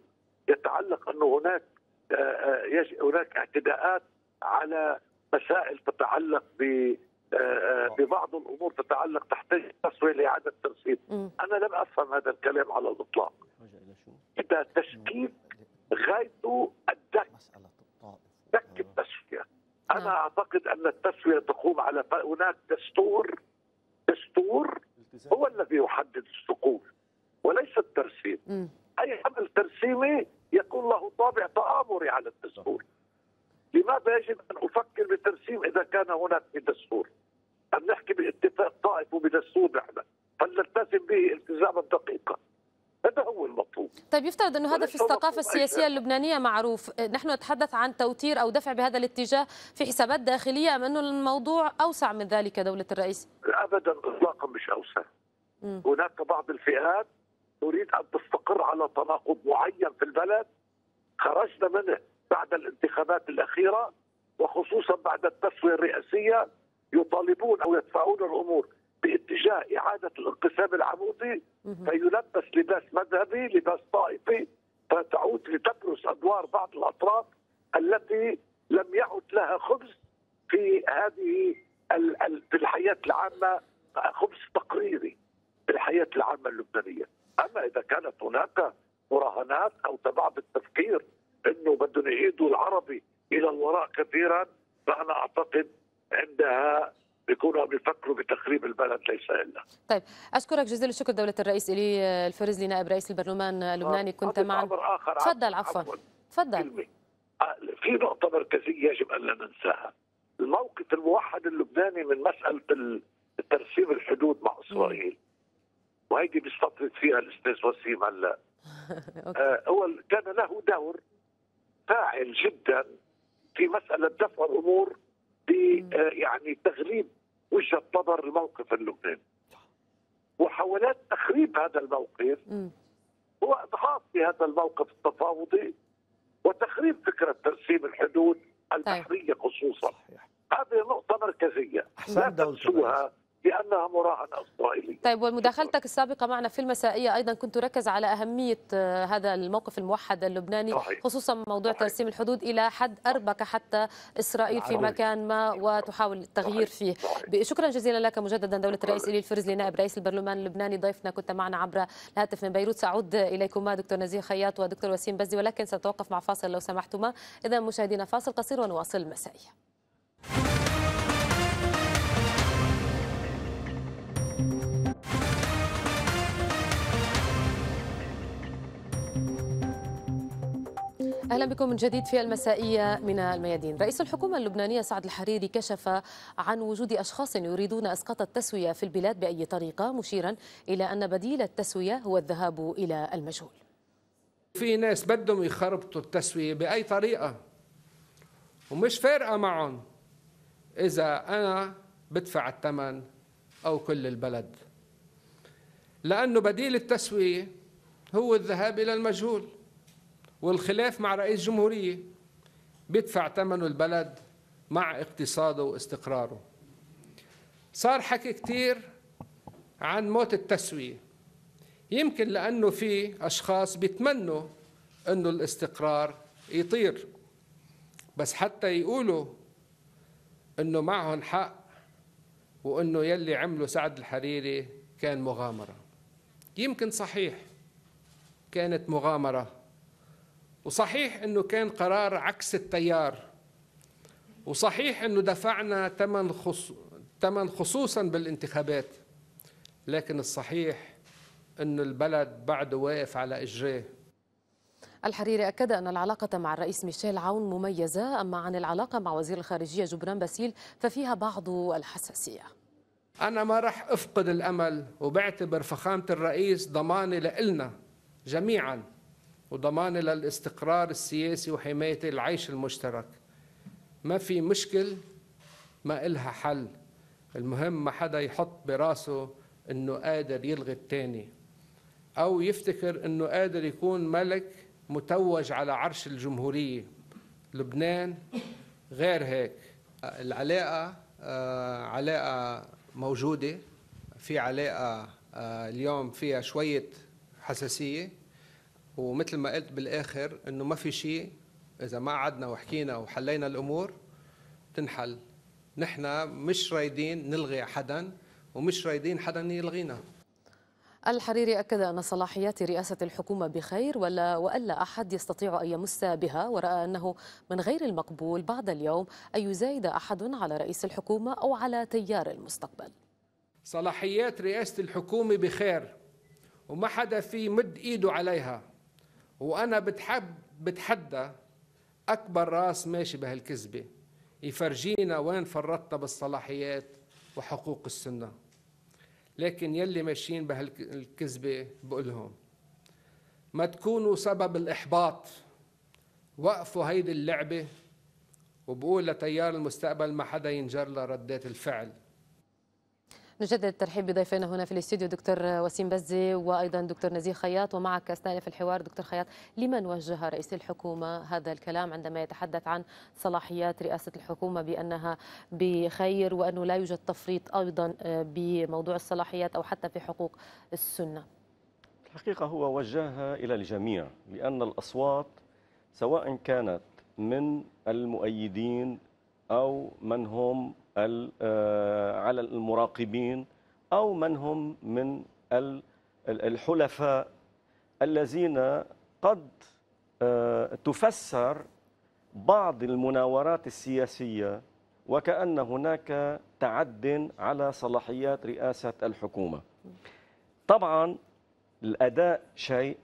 يتعلق أنه هناك آه، آه، هناك اعتداءات على مسائل تتعلق ب ببعض آه، آه، الامور تتعلق تحتاج تسويه لاعاده ترسيم انا لم افهم هذا الكلام على الاطلاق اذا تشكيك غايته الدك دك التسويه انا نعم. اعتقد ان التسويه تقوم على هناك دستور دستور هو الذي يحدد السقوف وليس الترسيم اي عمل ترسيمي يكون له طابع تآمري على الدستور لماذا يجب ان افكر بترسيم اذا كان هناك في دستور؟ أن نحكي باتفاق طائف وبدستور نحن فلنلتزم به التزاما دقيقا هذا هو المطلوب طيب يفترض أنه هذا في الثقافة السياسية اللبنانية معروف آه، نحن نتحدث عن توتير أو دفع بهذا الاتجاه في حسابات داخلية أم أنه الموضوع أوسع من ذلك دولة الرئيس أبدا إطلاقا مش أوسع م. هناك بعض الفئات تريد أن تستقر على تناقض معين في البلد خرجنا منه بعد الانتخابات الأخيرة وخصوصا بعد التسوية الرئاسية يطالبون او يدفعون الامور باتجاه اعاده الانقسام العمودي فيلبس لباس مذهبي، لباس طائفي، فتعود لتبرز ادوار بعض الاطراف التي لم يعد لها خبز في هذه في الحياه العامه خبز تقريري في الحياه العامه اللبنانيه، اما اذا كانت هناك مراهنات او تبع التفكير انه بدهم يعيدوا العربي الى الوراء كثيرا فانا اعتقد عندها بيكونوا عم بيفكروا بتخريب البلد ليس الا. طيب اشكرك جزيل الشكر دوله الرئيس الي آه، الفرزلي نائب رئيس البرلمان اللبناني آه، كنت معنا تفضل عفوا تفضل آه، في نقطه مركزيه يجب ان لا ننساها الموقف الموحد اللبناني من مساله ترسيم الحدود مع اسرائيل وهيدي بيستطرد فيها الاستاذ وسيم هلا هو كان له دور فاعل جدا في مساله دفع الامور آه، يعني تغليب وجهه نظر الموقف اللبناني وحاولات تخريب هذا الموقف هو اضعاف لهذا الموقف التفاوضي وتخريب فكره ترسيم الحدود طيب. البحريه خصوصا هذه نقطه مركزيه لا تنسوها بانها مراهنه اسرائيليه. طيب ومداخلتك السابقه معنا في المسائيه ايضا كنت تركز على اهميه آه، هذا الموقف الموحد اللبناني صحيح. خصوصا موضوع صحيح. ترسيم الحدود الى حد اربك حتى اسرائيل في مكان ما وتحاول التغيير صحيح. فيه. شكرا جزيلا لك مجددا دوله الرئيس الي الفرزلي نائب رئيس البرلمان اللبناني ضيفنا كنت معنا عبر الهاتف من بيروت ساعود اليكما دكتور نزيه خياط ودكتور وسيم بزي ولكن ساتوقف مع فاصل لو سمحتما اذا مشاهدينا فاصل قصير ونواصل المسائيه. اهلا بكم من جديد في المسائيه من الميادين. رئيس الحكومه اللبنانيه سعد الحريري كشف عن وجود اشخاص يريدون اسقاط التسويه في البلاد باي طريقه مشيرا الى ان بديل التسويه هو الذهاب الى المجهول. في ناس بدهم يخربطوا التسويه باي طريقه ومش فارقه معهم اذا انا بدفع الثمن او كل البلد. لانه بديل التسويه هو الذهاب الى المجهول. والخلاف مع رئيس جمهورية بيدفع ثمنه البلد مع اقتصاده واستقراره صار حكي كتير عن موت التسوية يمكن لأنه في أشخاص بيتمنوا أنه الاستقرار يطير بس حتى يقولوا أنه معهم حق وأنه يلي عمله سعد الحريري كان مغامرة يمكن صحيح كانت مغامرة وصحيح انه كان قرار عكس التيار وصحيح انه دفعنا ثمن ثمن خصوصا بالانتخابات لكن الصحيح انه البلد بعده واقف على اجريه الحريري أكد أن العلاقة مع الرئيس ميشيل عون مميزة أما عن العلاقة مع وزير الخارجية جبران باسيل ففيها بعض الحساسية أنا ما راح أفقد الأمل وبعتبر فخامة الرئيس ضمانة لإلنا جميعاً وضمان للاستقرار السياسي وحماية العيش المشترك ما في مشكل ما إلها حل المهم ما حدا يحط براسه أنه قادر يلغي الثاني أو يفتكر أنه قادر يكون ملك متوج على عرش الجمهورية لبنان غير هيك العلاقة آه، علاقة موجودة في علاقة آه، اليوم فيها شوية حساسية ومثل ما قلت بالاخر انه ما في شيء اذا ما قعدنا وحكينا وحلينا الامور تنحل نحن مش رايدين نلغي حدا ومش رايدين حدا يلغينا الحريري أكد أن صلاحيات رئاسة الحكومة بخير ولا وألا أحد يستطيع أن يمس بها ورأى أنه من غير المقبول بعد اليوم أن يزايد أحد على رئيس الحكومة أو على تيار المستقبل صلاحيات رئاسة الحكومة بخير وما حدا في مد إيده عليها وانا بتحب بتحدى اكبر راس ماشي بهالكذبه يفرجينا وين فرطنا بالصلاحيات وحقوق السنه لكن يلي ماشيين بهالكذبه بقول لهم ما تكونوا سبب الاحباط وقفوا هيدي اللعبه وبقول لتيار المستقبل ما حدا ينجر لردات الفعل نجدد الترحيب بضيفينا هنا في الاستوديو دكتور وسيم بزي وايضا دكتور نزيه خياط ومعك اثناء في الحوار دكتور خياط لمن وجه رئيس الحكومه هذا الكلام عندما يتحدث عن صلاحيات رئاسه الحكومه بانها بخير وانه لا يوجد تفريط ايضا بموضوع الصلاحيات او حتى في حقوق السنه. الحقيقه هو وجهها الى الجميع لان الاصوات سواء كانت من المؤيدين او من هم آه، على المراقبين أو من هم من الحلفاء الذين قد آه، تفسر بعض المناورات السياسية وكأن هناك تعد على صلاحيات رئاسة الحكومة طبعا الأداء شيء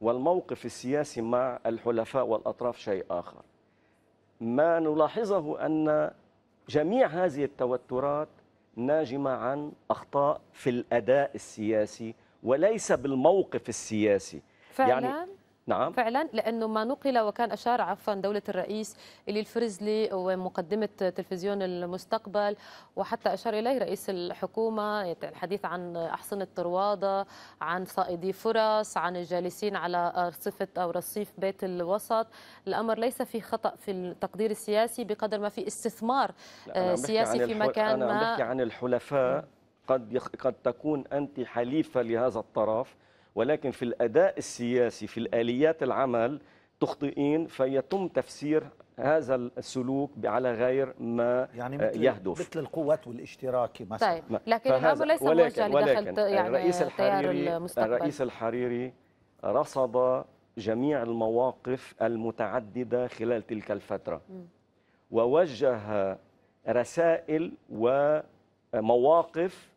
والموقف السياسي مع الحلفاء والأطراف شيء آخر ما نلاحظه أن جميع هذه التوترات ناجمه عن اخطاء في الاداء السياسي وليس بالموقف السياسي يعني فعلا؟ يعني نعم فعلا لانه ما نقل وكان اشار عفوا دوله الرئيس الي الفرزلي ومقدمه تلفزيون المستقبل وحتى اشار اليه رئيس الحكومه الحديث عن احصنه طرواده عن صائدي فرص عن الجالسين على ارصفه او رصيف بيت الوسط الامر ليس في خطا في التقدير السياسي بقدر ما في استثمار سياسي في مكان ما انا بحكي عن الحلفاء نعم. قد قد تكون انت حليفه لهذا الطرف ولكن في الأداء السياسي في الآليات العمل تخطئين فيتم تفسير هذا السلوك على غير ما يعني آه، مثل يهدف مثل القوات والاشتراكي مثلا طيب لكن هذا ليس موجه لدخل يعني الرئيس الحريري الرئيس الحريري رصد جميع المواقف المتعدده خلال تلك الفتره ووجه رسائل ومواقف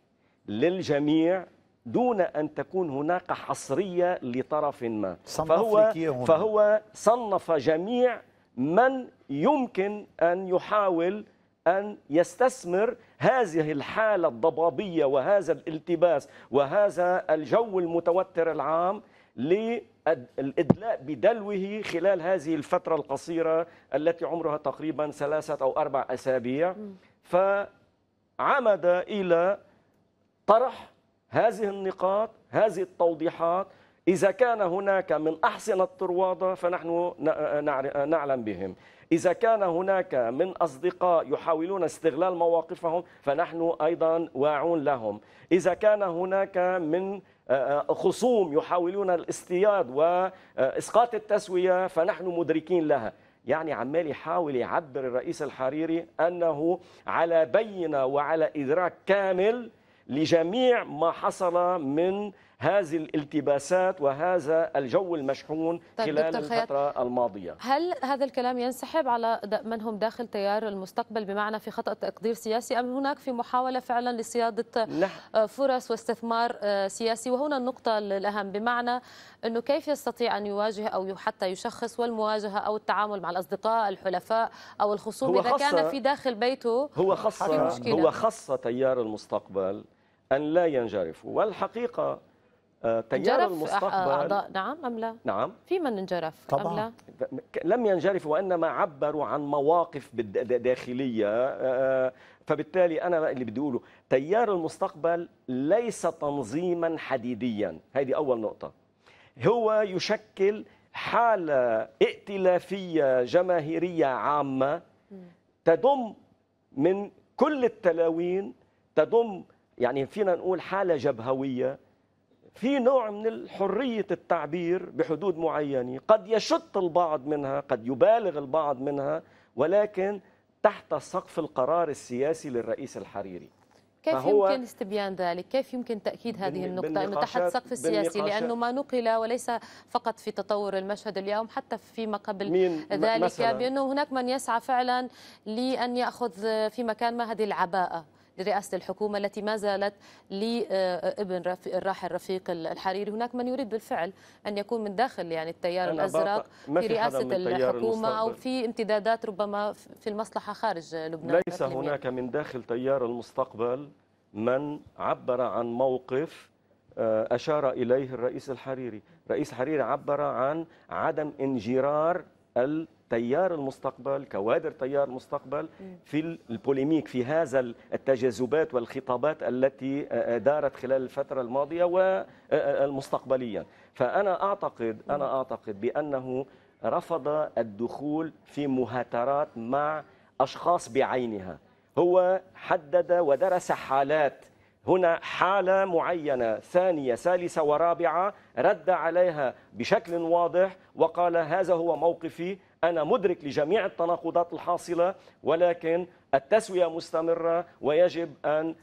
للجميع دون أن تكون هناك حصرية لطرف ما فهو, فهو صنف جميع من يمكن أن يحاول أن يستثمر هذه الحالة الضبابية وهذا الالتباس وهذا الجو المتوتر العام للإدلاء بدلوه خلال هذه الفترة القصيرة التي عمرها تقريبا ثلاثة أو أربع أسابيع فعمد إلى طرح هذه النقاط هذه التوضيحات إذا كان هناك من أحسن الطروادة فنحن نعلم بهم إذا كان هناك من أصدقاء يحاولون استغلال مواقفهم فنحن أيضا واعون لهم إذا كان هناك من خصوم يحاولون الاصطياد وإسقاط التسوية فنحن مدركين لها يعني عمال يحاول يعبر الرئيس الحريري أنه على بينة وعلى إدراك كامل لجميع ما حصل من هذه الالتباسات وهذا الجو المشحون طيب خلال الفترة الماضية هل هذا الكلام ينسحب على من هم داخل تيار المستقبل بمعنى في خطأ تقدير سياسي أم هناك في محاولة فعلا لصيادة نح... نعم. آه، فرص واستثمار آه، سياسي وهنا النقطة الأهم بمعنى أنه كيف يستطيع أن يواجه أو حتى يشخص والمواجهة أو التعامل مع الأصدقاء الحلفاء أو الخصوم إذا كان في داخل بيته هو خاصة, هو خص تيار المستقبل أن لا ينجرفوا والحقيقة آه، تيار المستقبل آه، أعضاء نعم أم لا؟ نعم في من انجرف طبعا أم لا؟ لم ينجرفوا وإنما عبروا عن مواقف داخلية آه، فبالتالي أنا اللي بدي أقوله تيار المستقبل ليس تنظيما حديديا هذه أول نقطة هو يشكل حالة ائتلافية جماهيرية عامة تضم من كل التلاوين تضم يعني فينا نقول حالة جبهوية في نوع من حرية التعبير بحدود معينة قد يشط البعض منها قد يبالغ البعض منها ولكن تحت سقف القرار السياسي للرئيس الحريري كيف يمكن استبيان ذلك؟ كيف يمكن تأكيد هذه النقطة أنه تحت سقف السياسي لأنه ما نقل وليس فقط في تطور المشهد اليوم حتى فيما قبل مين ذلك بأنه هناك من يسعى فعلا لأن يأخذ في مكان ما هذه العباءة لرئاسة الحكومة التي ما زالت لابن الراحل رفيق الحريري هناك من يريد بالفعل أن يكون من داخل يعني التيار الأزرق في رئاسة الحكومة أو في امتدادات ربما في المصلحة خارج لبنان ليس هناك يعني. من داخل تيار المستقبل من عبر عن موقف آه، أشار إليه الرئيس الحريري رئيس الحريري عبر عن عدم انجرار تيار المستقبل كوادر تيار المستقبل في البوليميك في هذا التجاذبات والخطابات التي آه، آه، دارت خلال الفترة الماضية والمستقبليا آه، فأنا أعتقد أنا أعتقد بأنه رفض الدخول في مهاترات مع أشخاص بعينها هو حدد ودرس حالات هنا حالة معينة ثانية ثالثة ورابعة رد عليها بشكل واضح وقال هذا هو موقفي أنا مدرك لجميع التناقضات الحاصلة ولكن التسوية مستمرة ويجب أن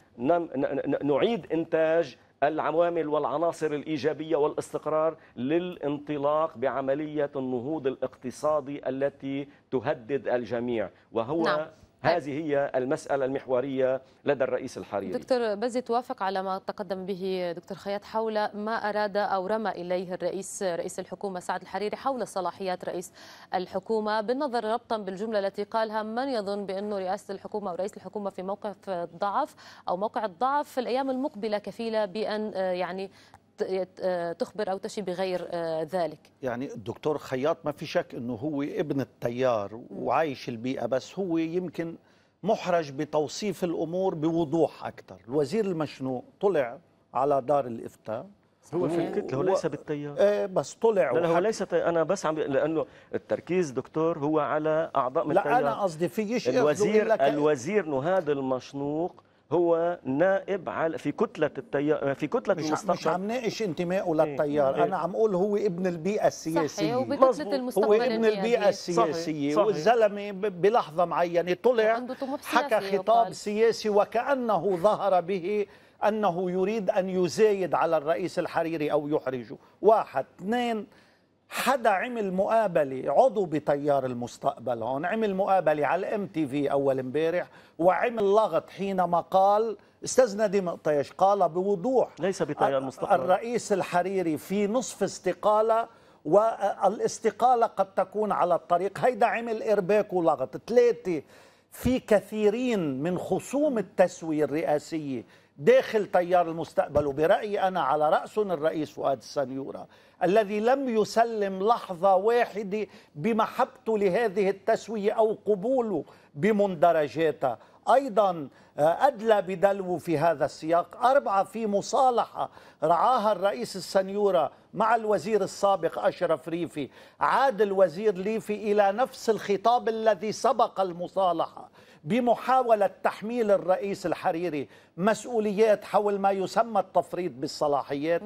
نعيد إنتاج العوامل والعناصر الإيجابية والاستقرار للانطلاق بعملية النهوض الاقتصادي التي تهدد الجميع وهو نعم. هذه هي المسألة المحورية لدى الرئيس الحريري دكتور بزي توافق على ما تقدم به دكتور خيات حول ما أراد أو رمى إليه الرئيس رئيس الحكومة سعد الحريري حول صلاحيات رئيس الحكومة بالنظر ربطا بالجملة التي قالها من يظن بأنه رئاسة الحكومة أو رئيس الحكومة في موقف ضعف أو موقع الضعف في الأيام المقبلة كفيلة بأن يعني تخبر أو تشي بغير آه، ذلك يعني الدكتور خياط ما في شك أنه هو ابن التيار وعايش البيئة بس هو يمكن محرج بتوصيف الأمور بوضوح أكثر الوزير المشنوق طلع على دار الإفتاء هو في الكتله هو ليس بالتيار ايه بس طلع لا, لا هو ليس انا بس عم لانه التركيز دكتور هو على اعضاء من لا التيار. انا قصدي في شيء الوزير الوزير نهاد المشنوق هو نائب على في كتله التيار في كتله مش المستقبل مش عم ناقش انتمائه للتيار إيه. إيه. انا عم اقول هو ابن البيئه السياسيه صحيح هو ابن البيئه السياسيه والزلمه بلحظه معينه طلع حكى خطاب سياسي وكانه ظهر به انه يريد ان يزايد على الرئيس الحريري او يحرجه واحد اثنين حدا عمل مقابله عضو بتيار المستقبل هون عمل مقابله على الام تي في اول امبارح وعمل لغط حينما قال استاذ نديم قطيش قال بوضوح ليس بتيار المستقبل الرئيس الحريري في نصف استقاله والاستقاله قد تكون على الطريق هيدا عمل ارباك ولغط ثلاثه في كثيرين من خصوم التسويه الرئاسيه داخل تيار المستقبل وبرأيي أنا على رأسهم الرئيس فؤاد السنيورة الذي لم يسلم لحظة واحدة بمحبته لهذه التسوية أو قبوله بمندرجاتها أيضا آه، أدلى بدلو في هذا السياق أربعة في مصالحة رعاها الرئيس السنيورة مع الوزير السابق أشرف ريفي عاد الوزير ليفي إلى نفس الخطاب الذي سبق المصالحة بمحاولة تحميل الرئيس الحريري مسؤوليات حول ما يسمى التفريط بالصلاحيات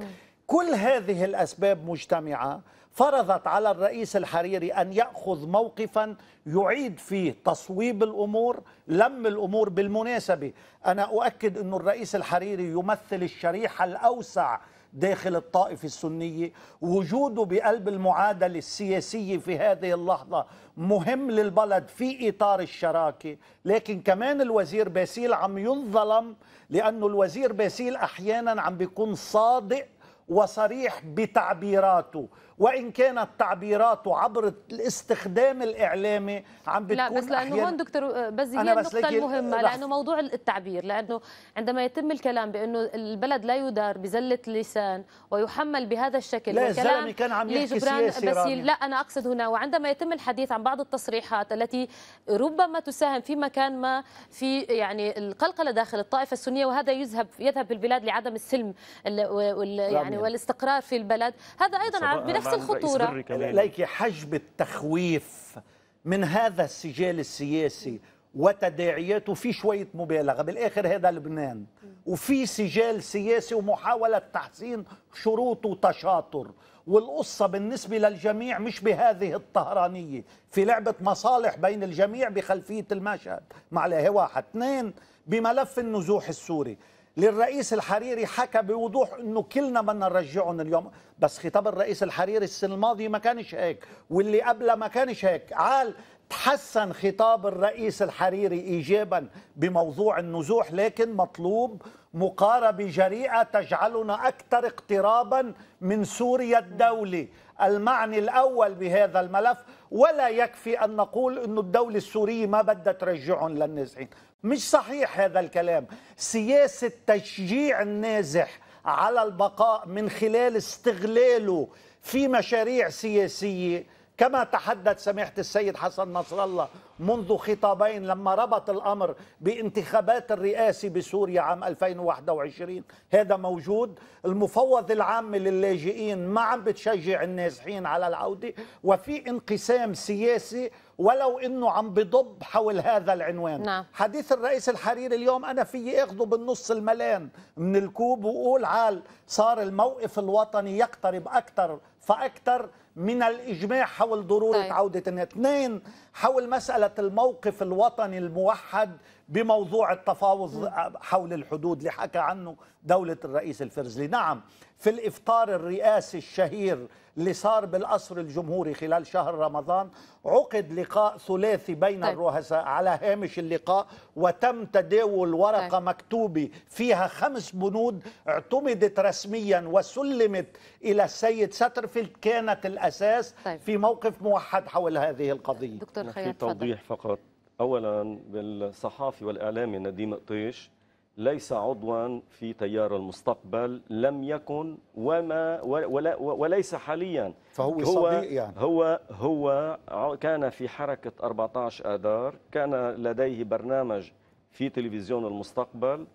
كل هذه الأسباب مجتمعة فرضت على الرئيس الحريري أن يأخذ موقفا يعيد فيه تصويب الأمور لم الأمور بالمناسبة أنا أؤكد أن الرئيس الحريري يمثل الشريحة الأوسع داخل الطائفة السنية وجوده بقلب المعادلة السياسية في هذه اللحظة مهم للبلد في إطار الشراكة لكن كمان الوزير باسيل عم ينظلم لأنه الوزير باسيل أحيانا عم بيكون صادق وصريح بتعبيراته وان كانت تعبيرات عبر الاستخدام الاعلامي عم بتكون لا بس لانه هون دكتور آه، بس هي النقطه المهمه لانه موضوع التعبير لانه عندما يتم الكلام بانه البلد لا يدار بزله لسان ويحمل بهذا الشكل لا الكلام كان عم يحكي سياسي بسيل لا انا اقصد هنا وعندما يتم الحديث عن بعض التصريحات التي ربما تساهم في مكان ما في يعني القلقله داخل الطائفه السنيه وهذا يذهب يذهب بالبلاد لعدم السلم يعني والاستقرار في البلد هذا ايضا بنفس نفس الخطوره لك حجب التخويف من هذا السجال السياسي وتداعياته في شوية مبالغة بالآخر هذا لبنان وفي سجال سياسي ومحاولة تحسين شروط وتشاطر والقصة بالنسبة للجميع مش بهذه الطهرانية في لعبة مصالح بين الجميع بخلفية المشهد مع واحد اثنين بملف النزوح السوري للرئيس الحريري حكى بوضوح انه كلنا بدنا نرجعهم اليوم بس خطاب الرئيس الحريري السنه الماضيه ما كانش هيك واللي قبلها ما كانش هيك عال تحسن خطاب الرئيس الحريري ايجابا بموضوع النزوح لكن مطلوب مقاربه جريئه تجعلنا اكثر اقترابا من سوريا الدوله المعني الأول بهذا الملف ولا يكفي أن نقول أن الدولة السورية ما بدها ترجعهم للنازحين مش صحيح هذا الكلام سياسة تشجيع النازح على البقاء من خلال استغلاله في مشاريع سياسيه كما تحدث سماحة السيد حسن نصر الله منذ خطابين لما ربط الأمر بانتخابات الرئاسي بسوريا عام 2021 هذا موجود المفوض العام للاجئين ما عم بتشجع النازحين على العودة وفي انقسام سياسي ولو انه عم بضب حول هذا العنوان نعم. حديث الرئيس الحريري اليوم انا فيي اخذه بالنص الملان من الكوب وقول عال صار الموقف الوطني يقترب اكثر فاكثر من الاجماع حول ضروره طيب. عوده الناتو اثنين حول مسألة الموقف الوطني الموحد بموضوع التفاوض حول الحدود اللي حكى عنه دولة الرئيس الفرزلي نعم في الإفطار الرئاسي الشهير اللي صار بالقصر الجمهوري خلال شهر رمضان عقد لقاء ثلاثي بين طيب. الرؤساء على هامش اللقاء وتم تداول ورقة طيب. مكتوبة فيها خمس بنود اعتمدت رسميا وسلمت إلى السيد ساترفيلد كانت الأساس طيب. في موقف موحد حول هذه القضية دكتور أنا في توضيح فقط أولا بالصحافي والإعلامي نديم قطيش ليس عضوا في تيار المستقبل لم يكن وما ولا وليس حاليا فهو هو صديق يعني هو هو كان في حركة 14 آذار كان لديه برنامج في تلفزيون المستقبل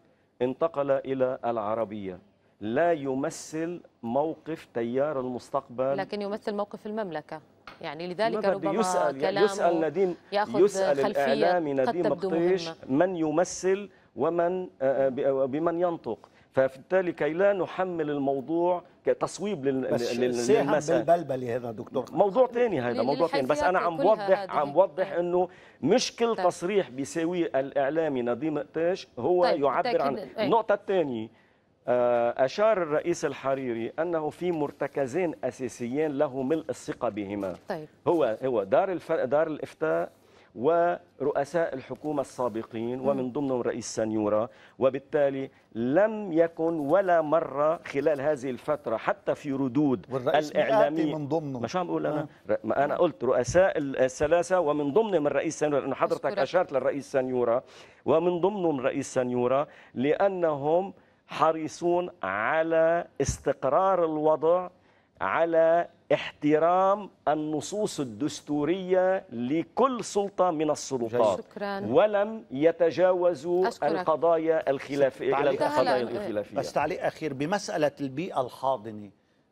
انتقل إلى العربية لا يمثل موقف تيار المستقبل لكن يمثل موقف المملكة يعني لذلك ربما يسأل يعني كلامه يسأل نديم يسأل الإعلامي نديم مقطيش من يمثل ومن آه، آه، آه، بمن ينطق فبالتالي كي لا نحمل الموضوع تصويب للمساء بالبلبله هذا دكتور موضوع ثاني هذا موضوع ثاني بس انا عم بوضح عم بوضح طيب. انه مش كل طيب. تصريح بيساويه الاعلامي نديم قتاش هو طيب. يعبر عن إيه. النقطه الثانيه آه، أشار الرئيس الحريري أنه في مرتكزين أساسيين له ملء الثقة بهما طيب. هو هو دار الف... دار الإفتاء ورؤساء الحكومة السابقين ومن ضمنهم رئيس سنيورا وبالتالي لم يكن ولا مرة خلال هذه الفترة حتى في ردود الإعلامية من ضمنه مش عم أقول أنا نعم. ما أنا قلت رؤساء الثلاثة ومن ضمنهم الرئيس سنيورا لأنه حضرتك أشرت للرئيس سنيورا ومن ضمنهم رئيس سنيورا لأنهم حريصون على استقرار الوضع على احترام النصوص الدستورية لكل سلطة من السلطات شكرا. ولم يتجاوزوا أشكرك. القضايا الخلافية القضايا الخلافية بس تعليق أخير بمسألة البيئة الحاضنة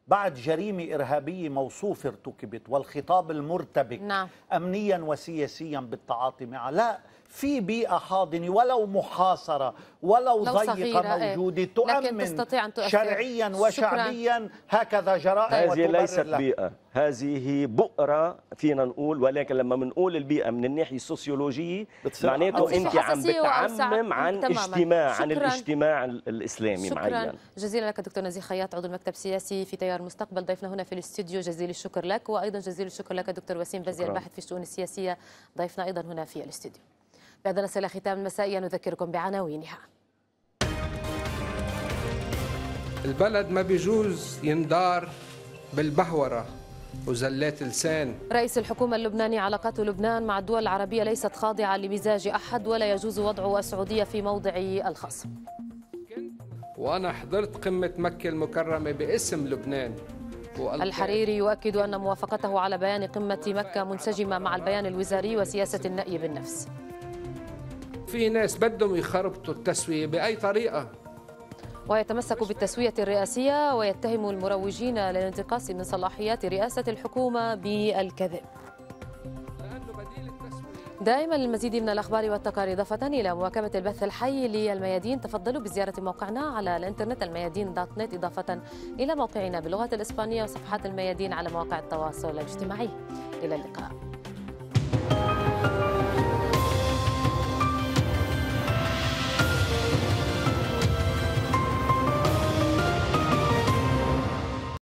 بعد جريمة إرهابية موصوفة ارتكبت والخطاب المرتبك نعم. أمنيا وسياسيا بالتعاطي معها لا في بيئة حاضنة ولو محاصرة ولو ضيقة إيه. موجودة تؤمن شرعيا وشعبيا هكذا جرائم هذه ليست لها. بيئة هذه بؤرة فينا نقول ولكن لما بنقول البيئة من الناحية السوسيولوجية معناته أنت عم بتعمم عن اجتماع عن الاجتماع الإسلامي معين شكرا جزيلا لك دكتور نزيه خياط عضو المكتب السياسي في تيار خيار مستقبل ضيفنا هنا في الاستديو جزيل الشكر لك وايضا جزيل الشكر لك دكتور وسيم بزي الباحث في الشؤون السياسيه ضيفنا ايضا هنا في الاستديو بهذا نصل ختام المسائيه نذكركم بعناوينها البلد ما بيجوز يندار بالبهوره وزلات لسان رئيس الحكومة اللبناني علاقات لبنان مع الدول العربية ليست خاضعة لمزاج أحد ولا يجوز وضع السعودية في موضع الخصم وأنا حضرت قمة مكة المكرمة باسم لبنان الحريري يؤكد أن موافقته على بيان قمة مكة منسجمة مع البيان الوزاري وسياسة النأي بالنفس في ناس بدهم يخربطوا التسوية بأي طريقة ويتمسك بالتسوية الرئاسية ويتهم المروجين للانتقاص من صلاحيات رئاسة الحكومة بالكذب دائما للمزيد من الأخبار والتقارير إضافة إلى مواكبة البث الحي للميادين تفضلوا بزيارة موقعنا على الإنترنت الميادين دوت نت إضافة إلى موقعنا باللغة الإسبانية وصفحات الميادين على مواقع التواصل الاجتماعي إلى اللقاء